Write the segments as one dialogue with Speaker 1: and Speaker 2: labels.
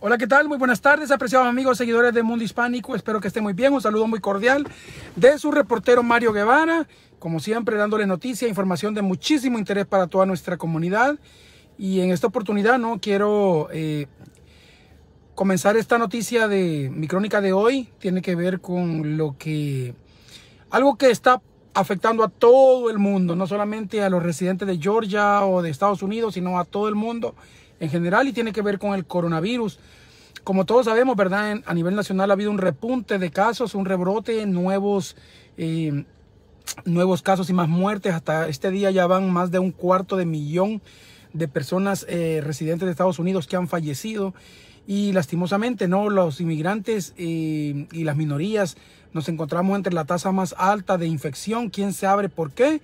Speaker 1: Hola, ¿qué tal? Muy buenas tardes, apreciados amigos, seguidores de Mundo Hispánico. Espero que estén muy bien. Un saludo muy cordial de su reportero Mario Guevara. Como siempre, dándole noticia, e información de muchísimo interés para toda nuestra comunidad. Y en esta oportunidad, no quiero eh, comenzar esta noticia de mi crónica de hoy. Tiene que ver con lo que. Algo que está afectando a todo el mundo, no solamente a los residentes de Georgia o de Estados Unidos, sino a todo el mundo en general y tiene que ver con el coronavirus. Como todos sabemos, ¿verdad? a nivel nacional ha habido un repunte de casos, un rebrote, nuevos, eh, nuevos casos y más muertes. Hasta este día ya van más de un cuarto de millón de personas eh, residentes de Estados Unidos que han fallecido y lastimosamente no los inmigrantes eh, y las minorías nos encontramos entre la tasa más alta de infección. ¿Quién se abre? ¿Por qué?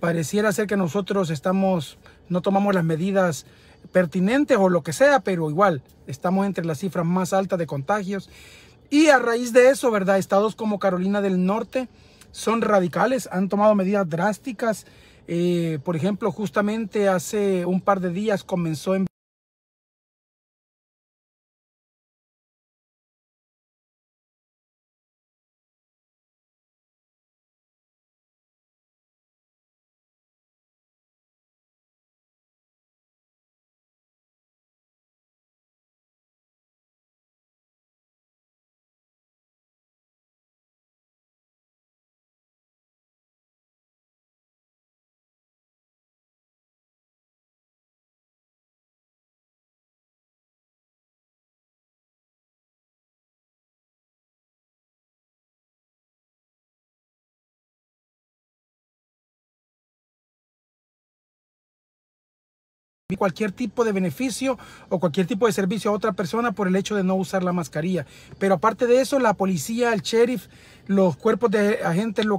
Speaker 1: Pareciera ser que nosotros estamos no tomamos las medidas pertinentes o lo que sea, pero igual estamos entre las cifras más altas de contagios. Y a raíz de eso, ¿verdad? Estados como Carolina del Norte son radicales, han tomado medidas drásticas eh, por
Speaker 2: ejemplo, justamente hace un par de días comenzó en cualquier tipo de beneficio o cualquier tipo de servicio a otra
Speaker 1: persona por el hecho de no usar la mascarilla. Pero aparte de eso, la policía, el sheriff, los cuerpos de agentes locales,